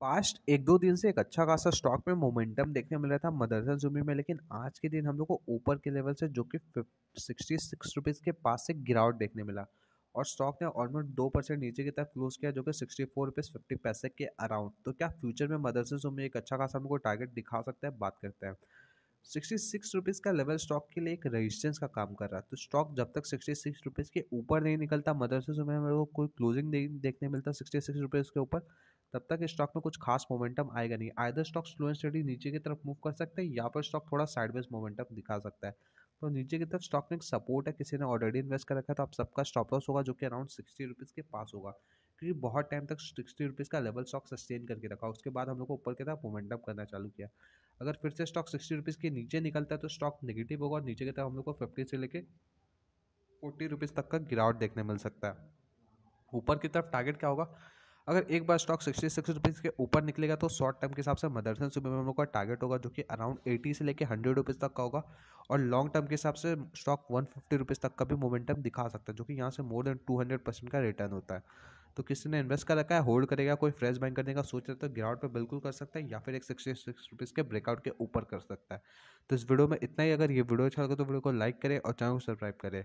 past एक दो दिन से एक अच्छा खासा स्टॉक में मोमेंटम देखने मिल रहा था मदरसा जुमी में लेकिन आज के दिन हम लोग को ऊपर के लेवल से जो कि सिक्सटी सिक्स रुपीज़ के पास से गिरावट देखने मिला और स्टॉक ने ऑलमोस्ट दो परसेंट नीचे की तरफ क्लोज किया जो कि सिक्सटी फोर रुपीज़ फिफ्टी पैसे के अराउंड तो क्या फ्यूचर में मदरसा जुमी एक अच्छा खासा हमको टारगेट दिखा सकता है बात करते हैं सिक्सटी सिक्स रुपीज़ का लेवल स्टॉक के लिए एक रेजिस्टेंस का काम कर रहा है तो स्टॉक जब तक सिक्सटी सिक्स रुपीज़ के ऊपर नहीं निकलता जुमे में कोई क्लोजिंग देखने मिलता सिक्सटी सिक्स रुपीज़ के ऊपर तब तक स्टॉक में कुछ खास मोमेंटम आएगा नहीं either stock slow and steady नीचे की तरफ मूव कर सकते हैं या पर स्टॉक थोड़ा साइडवेज मोमेंटम दिखा सकता है तो नीचे की तरफ स्टॉक में एक सपोर्ट है किसी ने ऑलरेडी इन्वेस्ट कर रखा है तो आप सबका स्टॉप लॉस होगा जो कि अराउंड सिक्सटी रुपीज़ के पास होगा क्योंकि बहुत टाइम तक सिक्सटी रुपीज़ का लेवल स्टॉक सस्टेन करके रखा उसके बाद हम लोग को ऊपर की तरफ मोमेंटम करना चालू किया अगर फिर से स्टॉक सिक्सटी रुपीज़ के नीचे निकलता है तो स्टॉक नेगेटिव होगा और नीचे की तरफ हम लोग को फिफ्टी से लेकर फोर्टी रुपीज़ तक का गिरावट देखने मिल सकता है ऊपर की तरफ टारगेट क्या होगा अगर एक बार स्टॉक सिक्सटी सिक्स रुपीज़ के ऊपर निकलेगा तो शॉर्ट टर्म के हिसाब से मदरसन सुबह में का टारगेट होगा जो कि अराउंड एटी से लेकर हंड्रेड रुपीज़ तक का होगा और लॉन्ग टर्म के हिसाब से स्टॉक वन फिफ्टी रुपीज़ तक का भी मोमेंटम दिखा सकता है जो कि यहाँ से more than two hundred percent का रिटर्न होता है तो किसी ने इन्वेस्ट कर रखा है होल्ड करेगा कोई फ्रेश बैंक करने का सोच रहा है तो गिरावट पर बिल्कुल कर सकता है या फिर एक सिक्सटी सिक्स रुपीज़ के ब्रेकआउट के ऊपर कर सकता है तो इस वीडियो में इतना ही अगर ये वीडियो अच्छा लगे तो वीडियो को लाइक करें और चैनल को सब्सक्राइब करें